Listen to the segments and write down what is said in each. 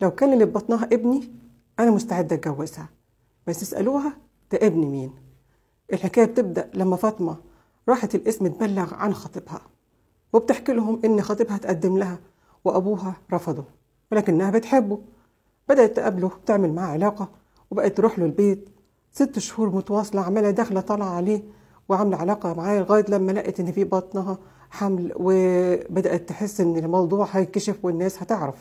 لو كان اللي ببطنها ابني أنا مستعدة أتجوزها بس اسألوها ده ابن مين الحكاية بتبدأ لما فاطمة راحت القسم تبلغ عن خطيبها وبتحكي لهم إن خطيبها تقدم لها وأبوها رفضه ولكنها بتحبه بدأت تقابله وتعمل معاه علاقة وبقت تروح له البيت ست شهور متواصلة عمالة داخلة طالعة عليه وعاملة علاقة معاه لغاية لما لقت إن في بطنها حمل وبدأت تحس إن الموضوع هيتكشف والناس هتعرف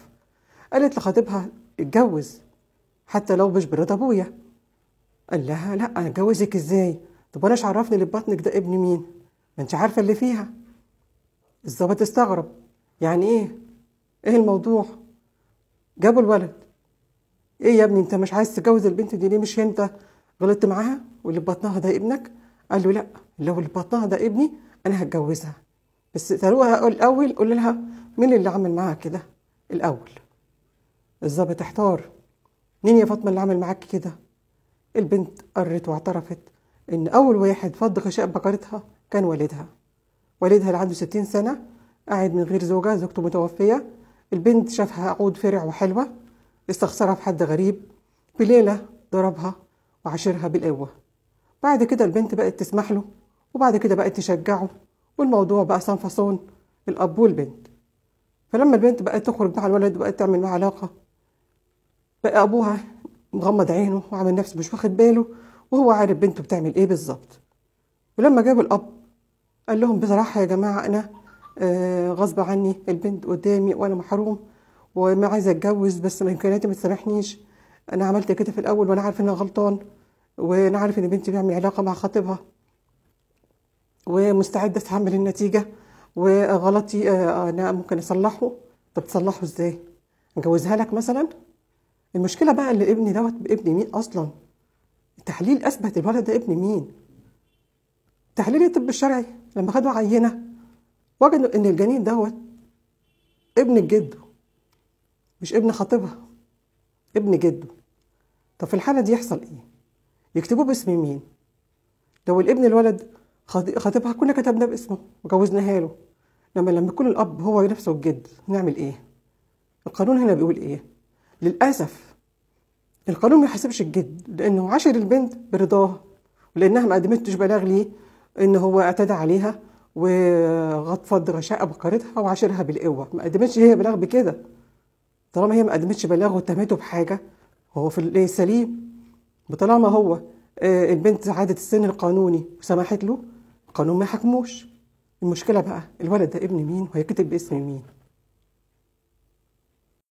قالت لخطيبها اتجوز حتى لو مش برضا ابويا قال لها لا اتجوزك ازاي طب وانا عرفني اللي ببطنك ده ابن مين ما انت عارفه اللي فيها الظابط استغرب يعني ايه ايه الموضوع جابوا الولد ايه يا ابني انت مش عايز تتجوز البنت دي ليه مش انت غلطت معاها واللي ببطنها ده ابنك قال له لا لو اللي ببطنها ده ابني انا هتجوزها بس تروها الاول قول لها مين اللي عمل معاها كده الاول الظابط احتار مين يا فاطمه اللي عمل معاك كده البنت قرت واعترفت ان اول واحد فض غشاء بقرتها كان والدها والدها اللي عنده 60 سنه قاعد من غير زوجه زوجته متوفيه البنت شافها عود فرع وحلوه استخسرها في حد غريب في ليله ضربها وعاشرها بالقوه بعد كده البنت بقت تسمح له وبعد كده بقت تشجعه والموضوع بقى صنفصون الاب والبنت فلما البنت بقت تخرج مع الولد وبقت تعمل معاه علاقه بقى أبوها مغمض عينه وعامل نفسه مش واخد باله وهو عارف بنته بتعمل إيه بالظبط ولما جاب الأب قال لهم بصراحة يا جماعة أنا آه غصب عني البنت قدامي وأنا محروم وما عايزة أتجوز بس إمكانياتي ما تسامحنيش أنا عملت كده في الأول وأنا عارف إن أنا غلطان وأنا عارف إن بنتي بيعمل علاقة مع خطيبها ومستعدة أتحمل النتيجة وغلطي آه، آه، أنا ممكن أصلحه طب تصلحه إزاي؟ أجوزها لك مثلا؟ المشكله بقى اللي ابني دوت ابن مين اصلا التحليل اثبت الولد ده ابن مين تحليل الطب الشرعي لما خدوا عينه وجدوا ان الجنين دوت ابن جده مش ابن خطيبها ابن جده طب في الحاله دي يحصل ايه يكتبوه باسم مين لو الابن الولد خطيبها كنا كتبناه باسمه وجوزناها له لما لما يكون الاب هو نفسه الجد نعمل ايه القانون هنا بيقول ايه للأسف القانون ما يحاسبش الجد لأنه عاشر البنت برضاه ولأنها ما قدمتش بلاغ ليه إن هو اعتدى عليها وغطفت رشاقة بقرتها وعاشرها بالقوة ما قدمتش هي بلاغ بكده طالما هي ما قدمتش بلاغ واتهمته بحاجة هو في السليم طالما هو البنت عادت السن القانوني وسمحت له القانون ما حكموش المشكلة بقى الولد ده ابن مين وهيكتب باسم مين